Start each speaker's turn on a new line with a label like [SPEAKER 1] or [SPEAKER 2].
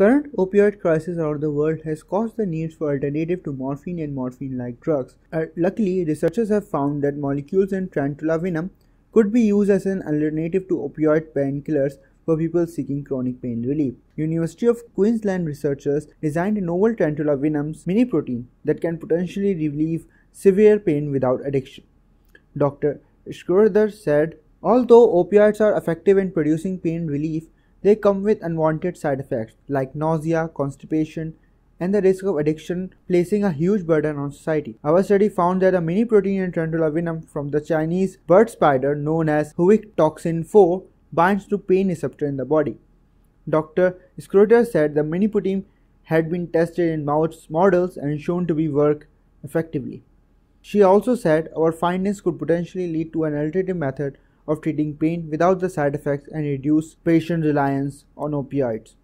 [SPEAKER 1] Current opioid crisis around the world has caused the need for alternative to morphine and morphine-like drugs. Uh, luckily, researchers have found that molecules in Trantula could be used as an alternative to opioid painkillers for people seeking chronic pain relief. University of Queensland researchers designed a novel Trantula mini protein that can potentially relieve severe pain without addiction. Dr. Schroeder said, although opioids are effective in producing pain relief, they come with unwanted side effects like nausea, constipation, and the risk of addiction, placing a huge burden on society. Our study found that a mini protein in Tarantula venom from the Chinese bird spider known as Huic toxin 4 binds to pain receptor in the body. Dr. Schroeder said the mini protein had been tested in mouse models and shown to be work effectively. She also said our findings could potentially lead to an alternative method of treating pain without the side effects and reduce patient reliance on opioids.